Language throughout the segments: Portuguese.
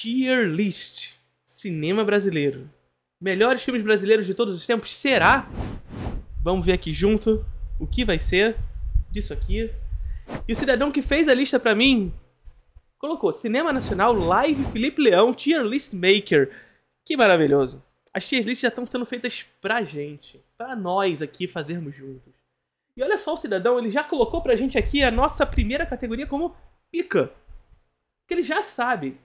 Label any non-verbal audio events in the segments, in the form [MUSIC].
Tier List. Cinema brasileiro. Melhores filmes brasileiros de todos os tempos? Será? Vamos ver aqui junto o que vai ser disso aqui. E o cidadão que fez a lista pra mim colocou Cinema Nacional, Live Felipe Leão, Tier List Maker. Que maravilhoso. As tier lists já estão sendo feitas pra gente, pra nós aqui fazermos juntos. E olha só o cidadão, ele já colocou pra gente aqui a nossa primeira categoria como pica. Porque ele já sabe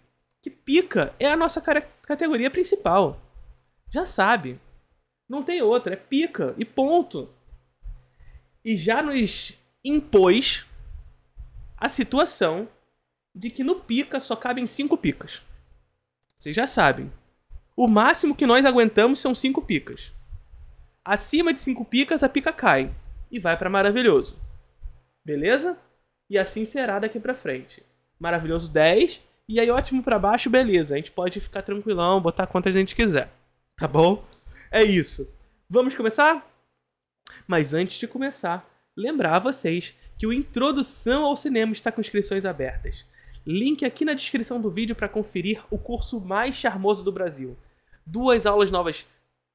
que pica é a nossa categoria principal. Já sabe. Não tem outra, é pica e ponto. E já nos impôs a situação de que no pica só cabem cinco picas. Vocês já sabem. O máximo que nós aguentamos são cinco picas. Acima de cinco picas, a pica cai e vai para maravilhoso. Beleza? E assim será daqui para frente. Maravilhoso 10, e aí, ótimo para baixo, beleza. A gente pode ficar tranquilão, botar quantas a gente quiser. Tá bom? É isso. Vamos começar? Mas antes de começar, lembrar a vocês que o Introdução ao Cinema está com inscrições abertas. Link aqui na descrição do vídeo para conferir o curso mais charmoso do Brasil. Duas aulas novas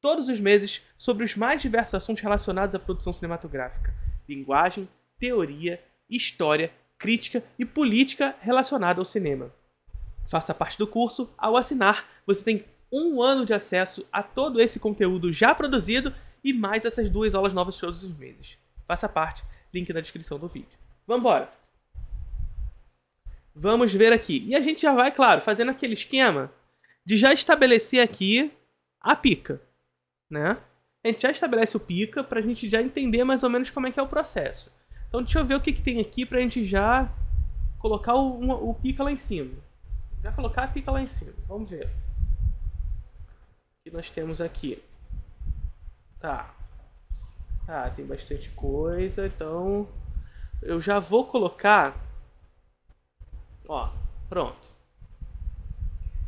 todos os meses sobre os mais diversos assuntos relacionados à produção cinematográfica: linguagem, teoria, história, crítica e política relacionada ao cinema. Faça parte do curso. Ao assinar, você tem um ano de acesso a todo esse conteúdo já produzido e mais essas duas aulas novas todos os meses. Faça parte, link na descrição do vídeo. Vamos embora! Vamos ver aqui. E a gente já vai, claro, fazendo aquele esquema de já estabelecer aqui a pica, né? A gente já estabelece o pica para a gente já entender mais ou menos como é que é o processo. Então deixa eu ver o que, que tem aqui para a gente já colocar o, o pica lá em cima. Já colocar a pica tá lá em cima. Vamos ver. O que nós temos aqui? Tá. Tá, tem bastante coisa, então... Eu já vou colocar... Ó, pronto.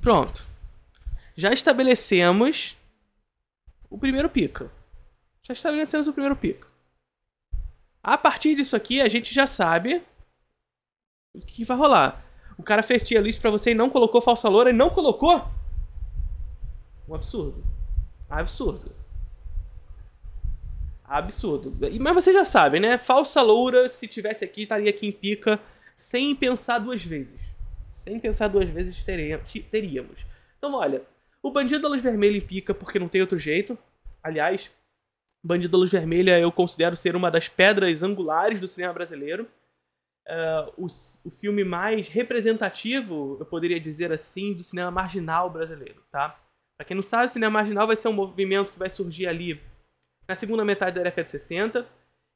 Pronto. Já estabelecemos o primeiro pica. Já estabelecemos o primeiro pica. A partir disso aqui, a gente já sabe o que vai rolar. O cara fertia Luiz para você e não colocou falsa loura e não colocou? Um absurdo. Absurdo. Absurdo. Mas você já sabe, né? Falsa loura, se tivesse aqui, estaria aqui em pica sem pensar duas vezes. Sem pensar duas vezes teríamos. Então, olha, o Bandido da Luz Vermelha em pica porque não tem outro jeito. Aliás, Bandido da Luz Vermelha eu considero ser uma das pedras angulares do cinema brasileiro uh, o, o, filme mais representativo, eu poderia dizer assim, do cinema marginal brasileiro, tá? Pra quem não sabe, o cinema marginal vai ser um movimento que vai surgir ali na segunda metade da década de 60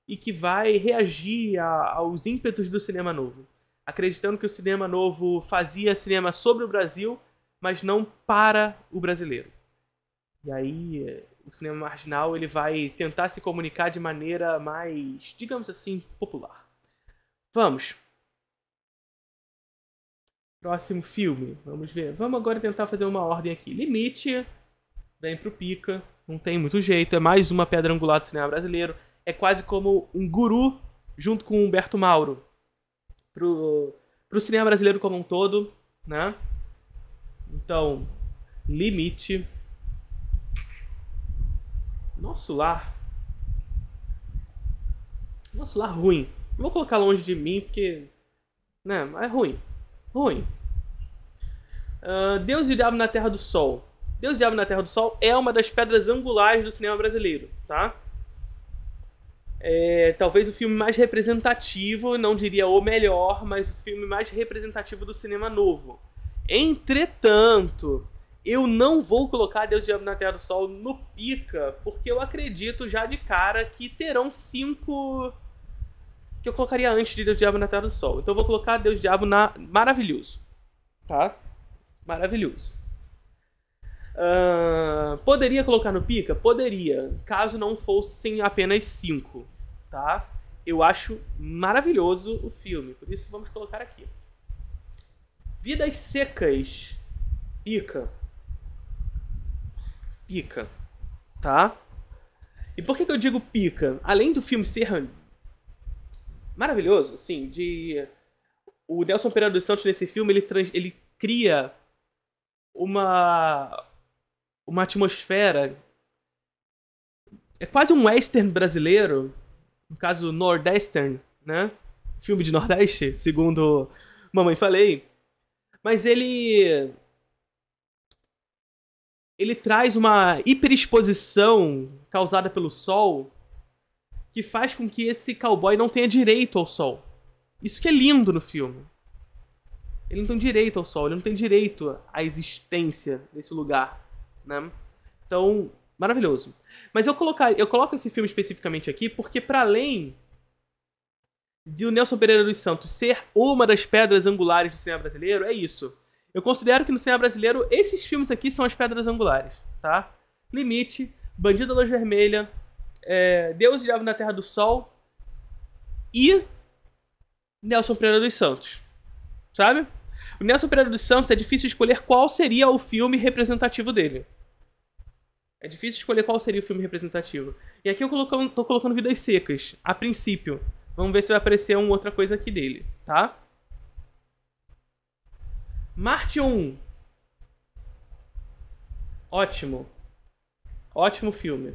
e que vai reagir a, aos ímpetos do cinema novo. Acreditando que o cinema novo fazia cinema sobre o Brasil, mas não para o brasileiro. E aí o cinema marginal ele vai tentar se comunicar de maneira mais, digamos assim, popular. Vamos. Próximo filme. Vamos ver. Vamos agora tentar fazer uma ordem aqui. Limite. Vem pro pica. Não tem muito jeito. É mais uma pedra angular do cinema brasileiro. É quase como um guru junto com Humberto Mauro. Pro, pro cinema brasileiro como um todo, né? Então, limite. Nosso lar. Nosso lar ruim vou colocar longe de mim porque. Né? É ruim. Ruim. Uh, Deus e o Diabo na Terra do Sol. Deus e o Diabo na Terra do Sol é uma das pedras angulares do cinema brasileiro, tá? É, talvez o filme mais representativo, não diria o melhor, mas o filme mais representativo do cinema novo. Entretanto, eu não vou colocar Deus e o Diabo na Terra do Sol no pica, porque eu acredito já de cara que terão cinco que eu colocaria antes de Deus Diabo na Terra do Sol. Então eu vou colocar Deus Diabo na Maravilhoso. Tá? Maravilhoso. Uh, poderia colocar no pica? Poderia, caso não fossem apenas cinco, tá? Eu acho maravilhoso o filme, por isso vamos colocar aqui. Vidas Secas, pica. Pica, tá? E por que, que eu digo pica? Além do filme ser maravilhoso, assim, de... O Nelson Pereira dos Santos, nesse filme, ele, trans... ele cria uma... uma atmosfera... É quase um western brasileiro, no caso, nordestern, né? Filme de nordeste, segundo mamãe falei. Mas ele ele traz uma hiperexposição causada pelo sol que faz com que esse cowboy não tenha direito ao sol. Isso que é lindo no filme. Ele não tem direito ao sol, ele não tem direito à existência nesse lugar, né? Então, maravilhoso. Mas eu colocar, eu coloco esse filme especificamente aqui porque para além de o Nelson Pereira dos Santos ser uma das pedras angulares do cinema brasileiro, é isso. Eu considero que no cinema brasileiro esses filmes aqui são as pedras angulares, tá? Limite, Bandido da Luz Vermelha, é, Deus e Diabo na Terra do Sol e Nelson Pereira dos Santos. Sabe? O Nelson Pereira dos Santos é difícil escolher qual seria o filme representativo dele. É difícil escolher qual seria o filme representativo. E aqui eu colocando, tô colocando Vidas Secas, a princípio. Vamos ver se vai aparecer uma outra coisa aqui dele, tá? Marte 1. Ótimo. Ótimo filme.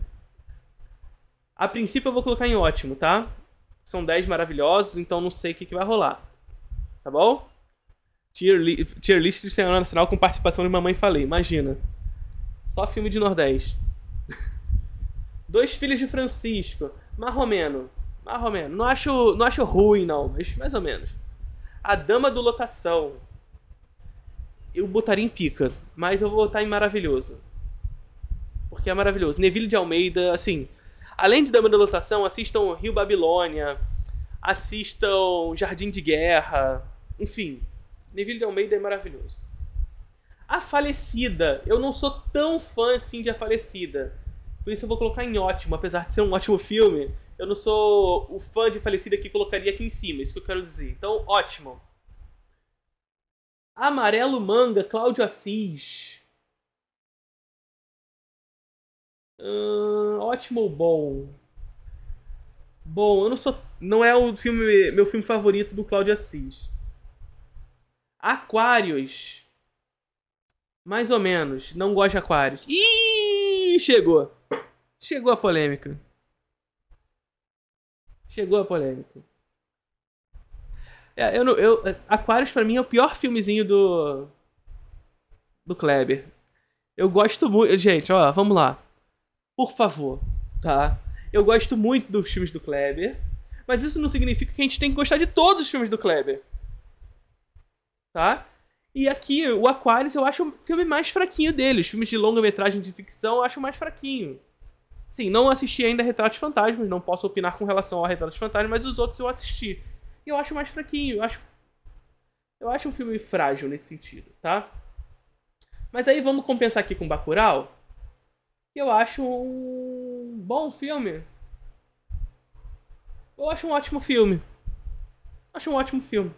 A princípio eu vou colocar em ótimo, tá? São 10 maravilhosos, então não sei o que, que vai rolar. Tá bom? Tier, li tier list do Senhor nacional com participação de Mamãe Falei, imagina. Só filme de Nordeste. [LAUGHS] Dois Filhos de Francisco. Marromeno. Marromeno. Não acho, não acho ruim, não, mas mais ou menos. A Dama do Lotação. Eu botaria em pica, mas eu vou botar em maravilhoso. Porque é maravilhoso. Neville de Almeida, assim, Além de Dama da Lotação, assistam Rio Babilônia, assistam Jardim de Guerra, enfim. Neville de Almeida é maravilhoso. A Falecida. Eu não sou tão fã assim de A Falecida. Por isso eu vou colocar em ótimo, apesar de ser um ótimo filme. Eu não sou o fã de Falecida que colocaria aqui em cima, é isso que eu quero dizer. Então, ótimo. Amarelo Manga, Cláudio Assis. ótimo ou bom? Bom, eu não sou. Não é o filme meu filme favorito do Cláudio Assis. Aquários. Mais ou menos. Não gosto de Aquários. Ih, chegou. Chegou a polêmica. Chegou a polêmica. É, eu, não, eu, Aquários para mim é o pior filmezinho do do Kleber. Eu gosto muito, gente, ó, vamos lá por favor, tá? Eu gosto muito dos filmes do Kleber, mas isso não significa que a gente tem que gostar de todos os filmes do Kleber. Tá? E aqui, o Aquarius eu acho o filme mais fraquinho deles. Filmes de longa-metragem de ficção eu acho mais fraquinho. Sim, não assisti ainda Retratos Fantasmas, não posso opinar com relação a Retratos Fantasmas, mas os outros eu assisti. E eu acho mais fraquinho, eu acho. Eu acho um filme frágil nesse sentido, tá? Mas aí vamos compensar aqui com Bacurau eu acho um bom filme. Eu acho um ótimo filme. Acho um ótimo filme.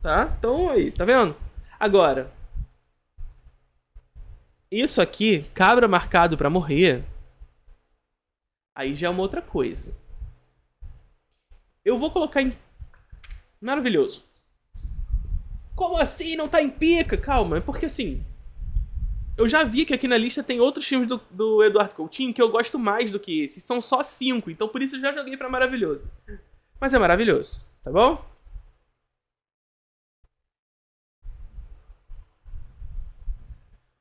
Tá? Então aí, tá vendo? Agora, isso aqui, cabra marcado para morrer, aí já é uma outra coisa. Eu vou colocar em. Maravilhoso. Como assim não tá em pica? Calma, é porque assim, eu já vi que aqui na lista tem outros filmes do, do Eduardo Coutinho que eu gosto mais do que esse. São só cinco, então por isso eu já joguei para maravilhoso. Mas é maravilhoso, tá bom?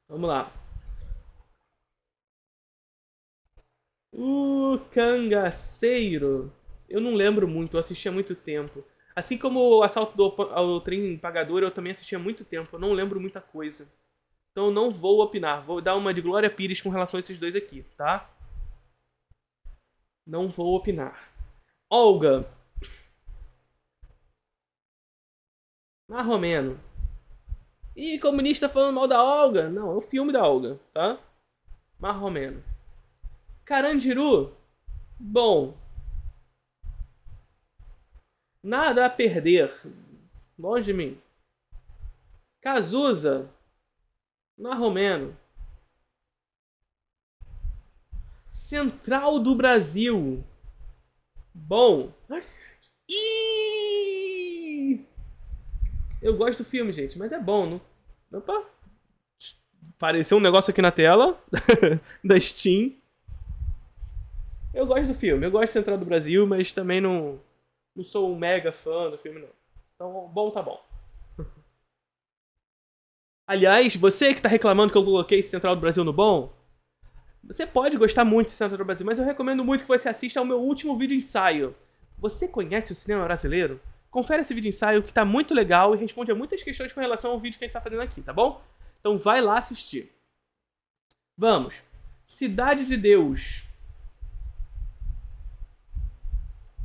Vamos lá. O Cangaceiro. Eu não lembro muito, eu assisti há muito tempo. Assim como o Assalto do, ao Trem Pagador, eu também assisti há muito tempo. Eu não lembro muita coisa. Então eu não vou opinar. Vou dar uma de Glória Pires com relação a esses dois aqui, tá? Não vou opinar. Olga. Marromeno Ih, comunista falando mal da Olga. Não, é o filme da Olga, tá? Marromeno Carandiru. Bom. Nada a perder. Longe de mim. Cazuza é romeno. Central do Brasil. Bom. Eu gosto do filme, gente, mas é bom, não? Opa! Apareceu um negócio aqui na tela [LAUGHS] da Steam. Eu gosto do filme, eu gosto de Central do Brasil, mas também não, não sou um mega fã do filme, não. Então, bom tá bom. Aliás, você que tá reclamando que eu coloquei Central do Brasil no bom, você pode gostar muito de Central do Brasil, mas eu recomendo muito que você assista ao meu último vídeo ensaio. Você conhece o cinema brasileiro? Confere esse vídeo ensaio que tá muito legal e responde a muitas questões com relação ao vídeo que a gente tá fazendo aqui, tá bom? Então vai lá assistir. Vamos. Cidade de Deus.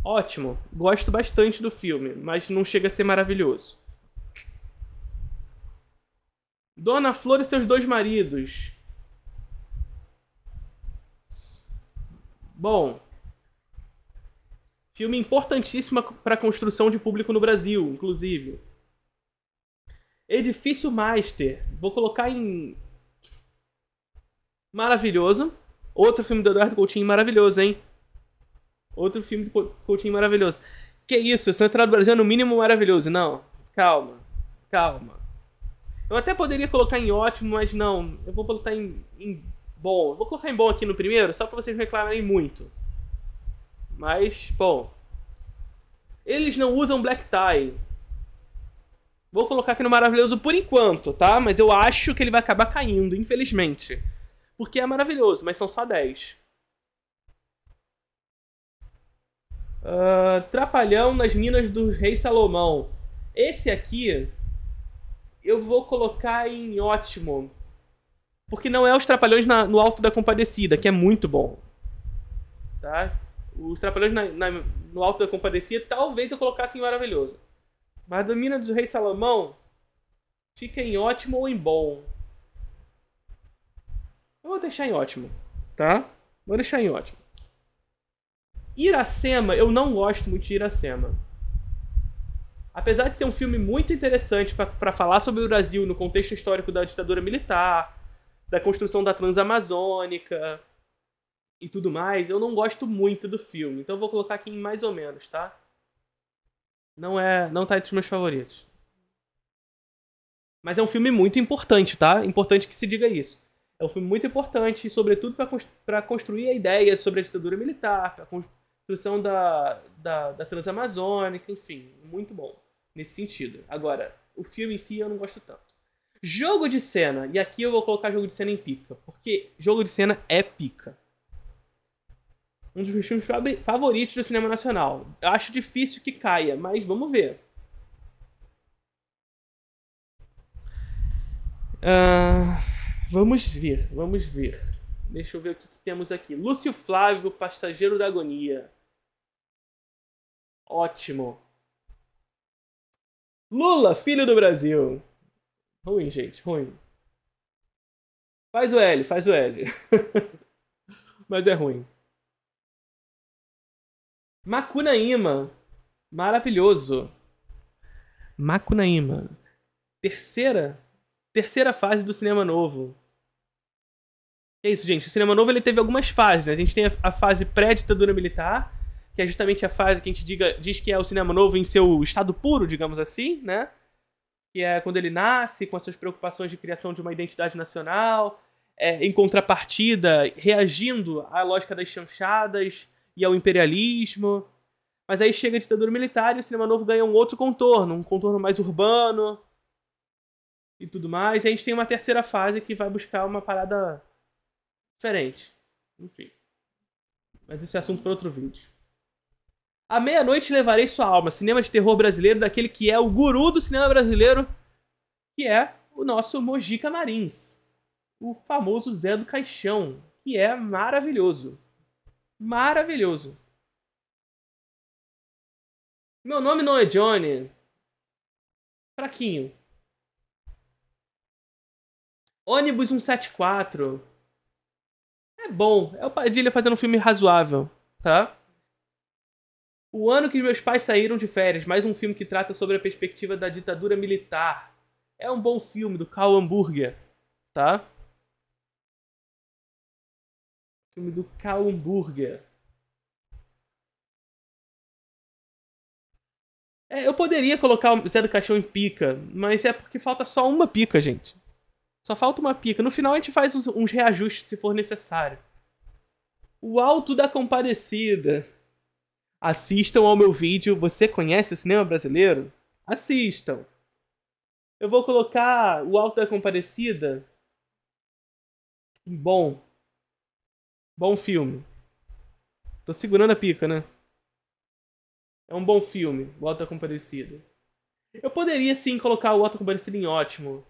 Ótimo. Gosto bastante do filme, mas não chega a ser maravilhoso. Dona Flor e seus dois maridos. Bom, filme importantíssimo para a construção de público no Brasil, inclusive. Edifício Master. Vou colocar em. Maravilhoso. Outro filme do Eduardo Coutinho maravilhoso, hein? Outro filme do Coutinho maravilhoso. Que isso, Central do Brasil é no mínimo maravilhoso. Não, calma, calma. Eu até poderia colocar em ótimo, mas não. Eu vou colocar em, em bom. Eu vou colocar em bom aqui no primeiro, só para vocês reclamarem muito. Mas, bom. Eles não usam black tie. Vou colocar aqui no maravilhoso por enquanto, tá? Mas eu acho que ele vai acabar caindo, infelizmente. Porque é maravilhoso, mas são só 10. Uh, ah, trapalhão nas Minas do Rei Salomão. Esse aqui eu vou colocar em ótimo. Porque não é os Trapalhões na, no Alto da Compadecida, que é muito bom. Tá? Os Trapalhões na, na, no Alto da Compadecida, talvez eu colocasse em maravilhoso. Mas Domina Minas do Rei Salomão fica em ótimo ou em bom. Eu vou deixar em ótimo, tá? Vou deixar em ótimo. Iracema, eu não gosto muito de Iracema apesar de ser um filme muito interessante para falar sobre o Brasil no contexto histórico da ditadura militar, da construção da Transamazônica e tudo mais, eu não gosto muito do filme. Então eu vou colocar aqui em mais ou menos, tá? Não é, não tá entre os meus favoritos. Mas é um filme muito importante, tá? Importante que se diga isso. É um filme muito importante, sobretudo para construir a ideia sobre a ditadura militar, para construção da, da, da Transamazônica, enfim, muito bom nesse sentido. Agora, o filme em si eu não gosto tanto. Jogo de cena, e aqui eu vou colocar jogo de cena em pica, porque jogo de cena é pica. Um dos meus filmes favoritos do cinema nacional. Eu acho difícil que caia, mas vamos ver. Uh, vamos ver, vamos ver. Deixa eu ver o que, que temos aqui. Lúcio Flávio, Passageiro da Agonia. Ótimo. Lula, filho do Brasil. Ruim, gente, ruim. Faz o L, faz o L. [LAUGHS] Mas é ruim. Macunaíma. Maravilhoso. Macunaíma. Terceira. Terceira fase do cinema novo. É isso, gente. O cinema novo ele teve algumas fases. Né? A gente tem a, a fase pré-ditadura militar, que é justamente a fase que a gente diga, diz que é o cinema novo em seu estado puro, digamos assim, né? Que é quando ele nasce com as suas preocupações de criação de uma identidade nacional, é, em contrapartida, reagindo à lógica das chanchadas e ao imperialismo. Mas aí chega a ditadura militar e o cinema novo ganha um outro contorno, um contorno mais urbano e tudo mais. E a gente tem uma terceira fase que vai buscar uma parada diferente. Enfim. Mas isso é assunto para outro vídeo. À meia-noite levarei sua alma, cinema de terror brasileiro, daquele que é o guru do cinema brasileiro, que é o nosso Mojica Marins, o famoso Zé do Caixão, que é maravilhoso. Maravilhoso. Meu nome não é Johnny. Fraquinho. Ônibus 174. É bom. É o Padilha fazendo um filme razoável, tá? O ano que meus pais saíram de férias, mais um filme que trata sobre a perspectiva da ditadura militar. É um bom filme do Carl Hamburger, tá? Filme do Carl Hamburger. É, eu poderia colocar o Zé do Caixão em pica, mas é porque falta só uma pica, gente. Só falta uma pica. No final a gente faz uns, uns reajustes se for necessário. O Alto da Compadecida. Assistam ao meu vídeo Você conhece o cinema brasileiro? Assistam. Eu vou colocar o Alto da Comparecida. Bom. Bom filme. Tô segurando a pica, né? É um bom filme, O Alto da Comparecida. Eu poderia sim colocar o Alto da Comparecida em ótimo.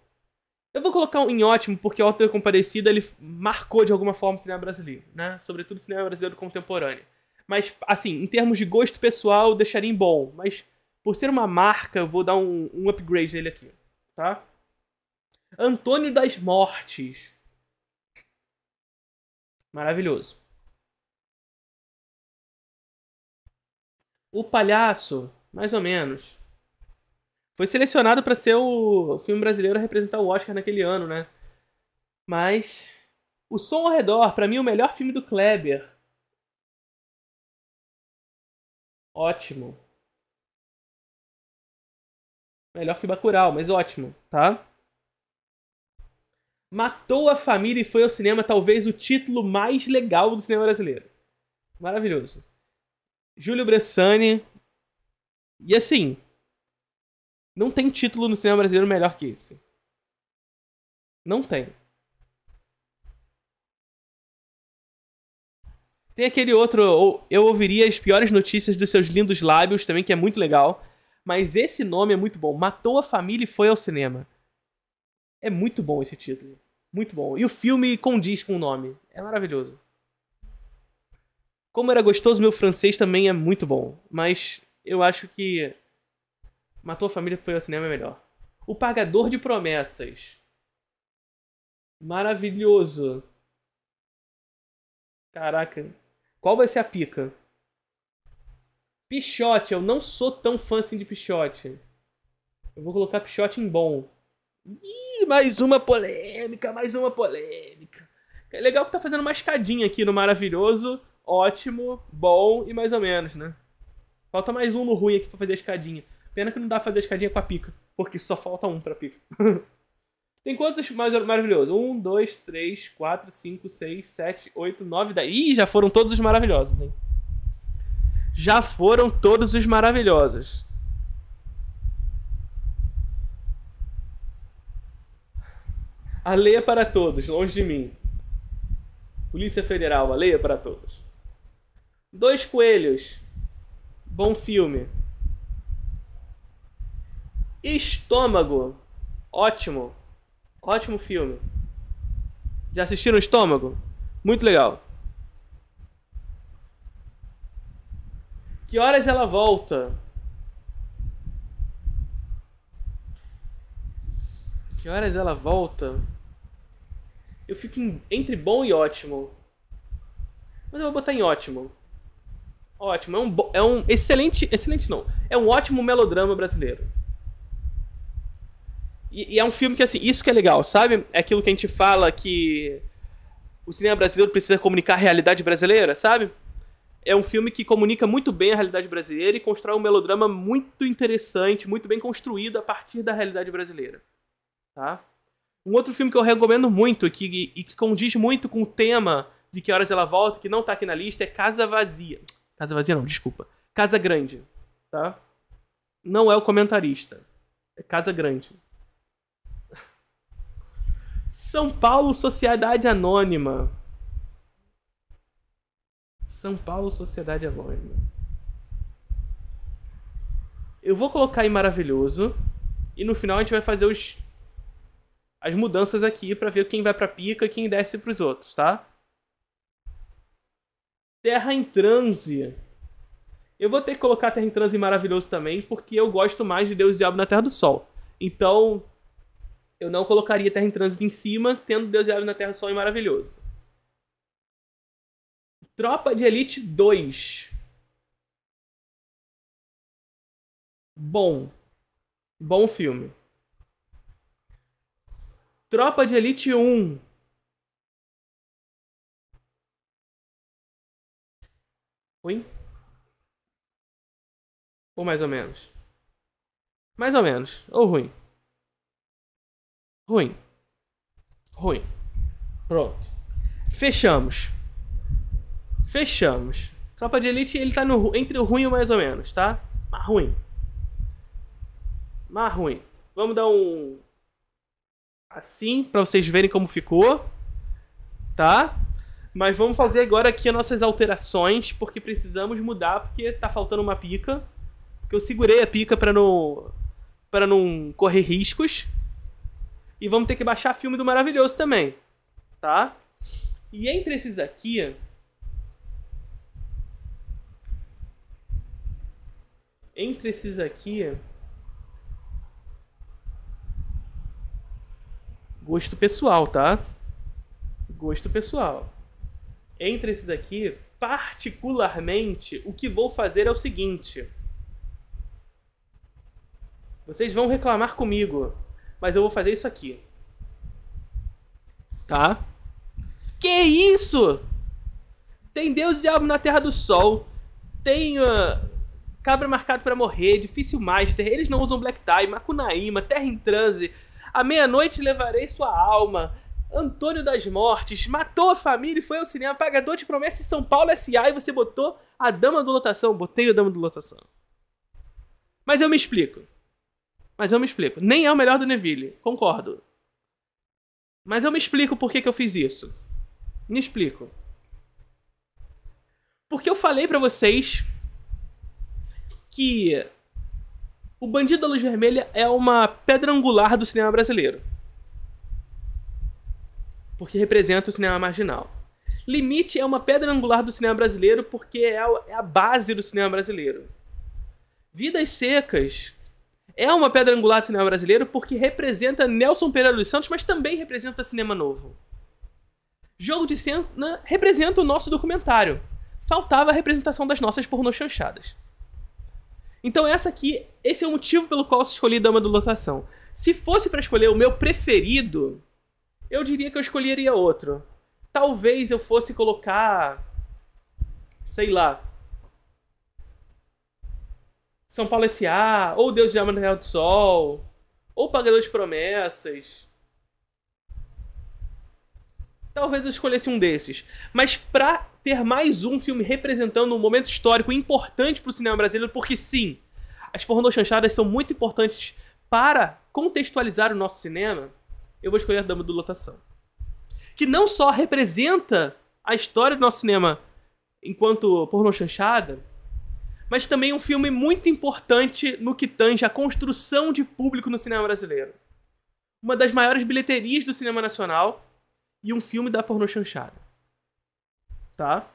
Eu vou colocar em ótimo porque o Alto da Comparecida ele marcou de alguma forma o cinema brasileiro, né? Sobretudo o cinema brasileiro contemporâneo. Mas, assim, em termos de gosto pessoal, eu deixaria em bom. Mas, por ser uma marca, eu vou dar um, um upgrade nele aqui, tá? Antônio das Mortes. Maravilhoso. O Palhaço, mais ou menos. Foi selecionado para ser o filme brasileiro a representar o Oscar naquele ano, né? Mas o Som ao Redor, para mim, é o melhor filme do Kleber. Ótimo. Melhor que Bacurau, mas ótimo, tá? Matou a família e foi ao cinema, talvez o título mais legal do cinema brasileiro. Maravilhoso. Júlio Bressani. E assim, não tem título no cinema brasileiro melhor que esse. Não tem. Tem aquele outro, Eu Ouviria as Piores Notícias dos Seus Lindos Lábios, também, que é muito legal. Mas esse nome é muito bom. Matou a Família e Foi ao Cinema. É muito bom esse título. Muito bom. E o filme condiz com o nome. É maravilhoso. Como era gostoso, meu francês também é muito bom. Mas eu acho que Matou a Família e foi ao cinema é melhor. O Pagador de Promessas. Maravilhoso. Caraca. Qual vai ser a pica? Pichote, eu não sou tão fã assim de Pichote. Eu vou colocar Pichote em bom. Ih, mais uma polêmica, mais uma polêmica. É legal que tá fazendo uma escadinha aqui no maravilhoso, ótimo, bom e mais ou menos, né? Falta mais um no ruim aqui pra fazer a escadinha. Pena que não dá pra fazer a escadinha com a pica, porque só falta um pra pica. [LAUGHS] Tem quantos mais maravilhosos? Um, dois, três, quatro, cinco, seis, sete, oito, nove, dez. Ih, já foram todos os maravilhosos, hein? Já foram todos os maravilhosos. A lei é para todos, longe de mim. Polícia Federal, a lei é para todos. Dois Coelhos. Bom filme. Estômago. Ótimo. Ótimo filme. Já assistiram Estômago? Muito legal. Que horas ela volta? Que horas ela volta? Eu fico em, entre bom e ótimo. Mas eu vou botar em ótimo. Ótimo, é um, é um excelente, excelente não. É um ótimo melodrama brasileiro. E, e, é um filme que, assim, isso que é legal, sabe? É aquilo que a gente fala que o cinema brasileiro precisa comunicar a realidade brasileira, sabe? É um filme que comunica muito bem a realidade brasileira e constrói um melodrama muito interessante, muito bem construído a partir da realidade brasileira. Tá? Um outro filme que eu recomendo muito que, e que condiz muito com o tema de Que Horas Ela Volta, que não tá aqui na lista, é Casa Vazia. Casa Vazia não, desculpa. Casa Grande, tá? Não é o comentarista. É Casa Grande. São Paulo Sociedade Anônima. São Paulo Sociedade Anônima. Eu vou colocar em maravilhoso e no final a gente vai fazer os as mudanças aqui para ver quem vai para pica e quem desce para os outros, tá? Terra em transe. Eu vou ter que colocar Terra em transe em maravilhoso também, porque eu gosto mais de Deus e Diabo na Terra do Sol. Então, eu não colocaria Terra em Trânsito em cima, tendo Deus e Aves na Terra Sol e Maravilhoso. Tropa de Elite 2. Bom. Bom filme. Tropa de Elite 1. Ruim? Ou mais ou menos? Mais ou menos. Ou ruim. Ruim. Ruim. Pronto. Fechamos. Fechamos. Tropa de Elite, ele tá no, entre o ruim e o mais ou menos, tá? Mas ruim. Mas ruim. Vamos dar um... Assim, para vocês verem como ficou. Tá? Mas vamos fazer agora aqui as nossas alterações, porque precisamos mudar, porque tá faltando uma pica. Porque eu segurei a pica para não... para não correr riscos. E vamos ter que baixar filme do maravilhoso também, tá? E entre esses aqui, entre esses aqui, gosto pessoal, tá? Gosto pessoal. Entre esses aqui, particularmente, o que vou fazer é o seguinte. Vocês vão reclamar comigo, mas eu vou fazer isso aqui. Tá? Que isso? Tem Deus e Diabo na Terra do Sol. Tem uh, Cabra Marcado para Morrer, Difícil Master. Eles não usam Black Tie, Macunaíma, Terra em Transe. À meia-noite levarei sua alma. Antônio das Mortes, matou a família e foi ao cinema, pagador de promessa em São Paulo SA e você botou a dama do lotação. Botei a dama do lotação. Mas eu me explico. Mas eu me explico. Nem é o melhor do Neville, concordo. Mas eu me explico por que, que eu fiz isso. Me explico. Porque eu falei para vocês que o Bandido da Luz Vermelha é uma pedra angular do cinema brasileiro. Porque representa o cinema marginal. Limite é uma pedra angular do cinema brasileiro porque é a é base do cinema brasileiro. Vidas Secas é uma pedra angular do cinema brasileiro porque representa Nelson Pereira dos Santos, mas também representa cinema novo. Jogo de Cena representa o nosso documentário. Faltava a representação das nossas pornô chanchadas. Então essa aqui, esse é o motivo pelo qual eu escolhi Dama do Lotação. Se fosse para escolher o meu preferido, eu diria que eu escolheria outro. Talvez eu fosse colocar sei lá, são Paulo S.A., ou Deus de Ama do Sol, ou Pagador de Promessas. Talvez eu escolhesse um desses. Mas pra ter mais um filme representando um momento histórico importante pro cinema brasileiro, porque sim, as pornô chanchadas são muito importantes para contextualizar o nosso cinema, eu vou escolher a Dama do Lotação. Que não só representa a história do nosso cinema enquanto pornô chanchada, mas também um filme muito importante no que tange à construção de público no cinema brasileiro. Uma das maiores bilheterias do cinema nacional e um filme da pornô chanchada. Tá?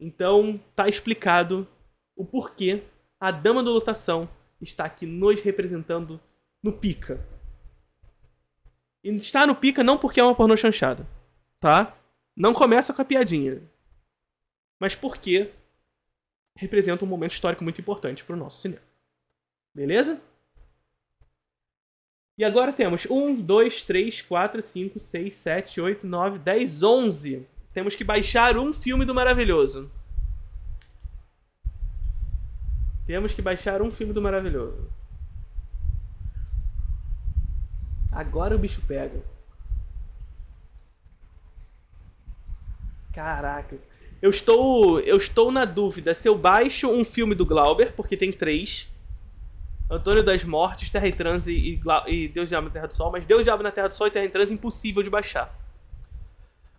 Então, tá explicado o porquê a dama da lotação está aqui nos representando no pica. E está no pica não porque é uma pornô chanchada, tá? Não começa com a piadinha. Mas porque representa um momento histórico muito importante para o nosso cinema. Beleza? E agora temos 1, 2, 3, 4, 5, 6, 7, 8, 9, 10, 11. Temos que baixar um filme do maravilhoso. Temos que baixar um filme do maravilhoso. Agora o bicho pega. Caraca. Eu estou, eu estou na dúvida se eu baixo um filme do Glauber, porque tem três. Antônio das Mortes, Terra e Transe e, e Deus Diabo na Terra do Sol, mas Deus Diabo na Terra do Sol e Terra em Transe impossível de baixar.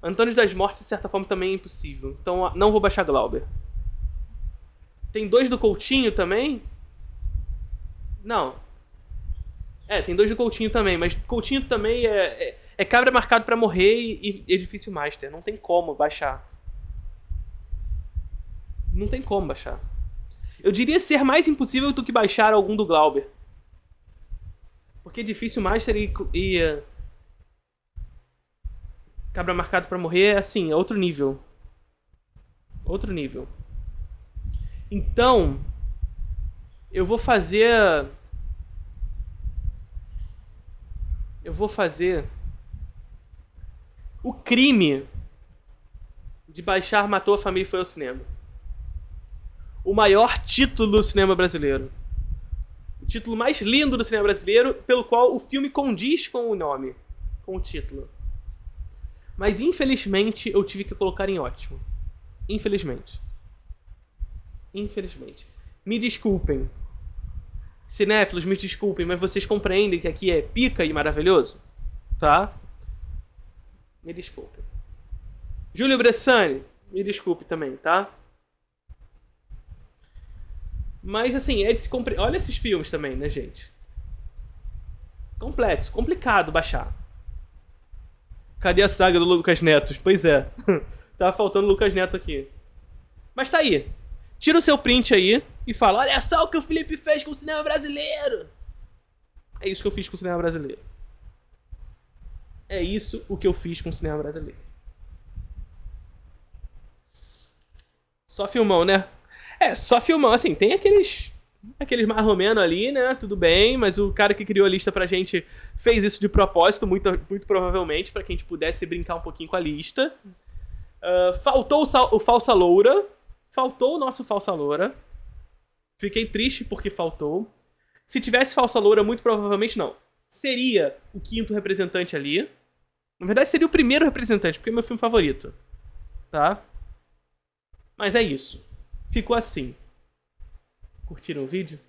Antônio das Mortes, de certa forma, também é impossível. Então não vou baixar Glauber. Tem dois do Coutinho também? Não. É, tem dois do Coutinho também, mas Coutinho também é, é, é cabra marcado para morrer e, e Edifício Master. Não tem como baixar. Não tem como baixar. Eu diria ser mais impossível do que baixar algum do Glauber. Porque difícil Master e, e Cabra marcado para morrer é assim, é outro nível. Outro nível. Então, eu vou fazer eu vou fazer o crime de baixar matou a família e foi ao cinema o maior título do cinema brasileiro. O título mais lindo do cinema brasileiro, pelo qual o filme condiz com o nome, com o título. Mas infelizmente eu tive que colocar em ótimo. Infelizmente. Infelizmente. Me desculpem. Cinéfilos, me desculpem, mas vocês compreendem que aqui é pica e maravilhoso? Tá? Me desculpem. Júlio Bressani, me desculpe também, tá? Mas assim, é de se compre... Olha esses filmes também, né, gente? Complexo, complicado baixar. Cadê a saga do Lucas Neto? Pois é. [LAUGHS] Tava tá faltando o Lucas Neto aqui. Mas tá aí. Tira o seu print aí e fala: Olha só o que o Felipe fez com o cinema brasileiro! É isso que eu fiz com o cinema brasileiro. É isso o que eu fiz com o cinema brasileiro. Só filmão, né? É, só filmão, assim, tem aqueles aqueles marromeno ali, né? Tudo bem, mas o cara que criou a lista pra gente fez isso de propósito, muito, muito provavelmente, para que a gente pudesse brincar um pouquinho com a lista. Uh, faltou o, o, Falsa Loura. Faltou o nosso Falsa Loura. Fiquei triste porque faltou. Se tivesse Falsa Loura, muito provavelmente não. Seria o quinto representante ali. Na verdade, seria o primeiro representante, porque é meu filme favorito. Tá? Mas é isso ficou assim. Curtiram o vídeo?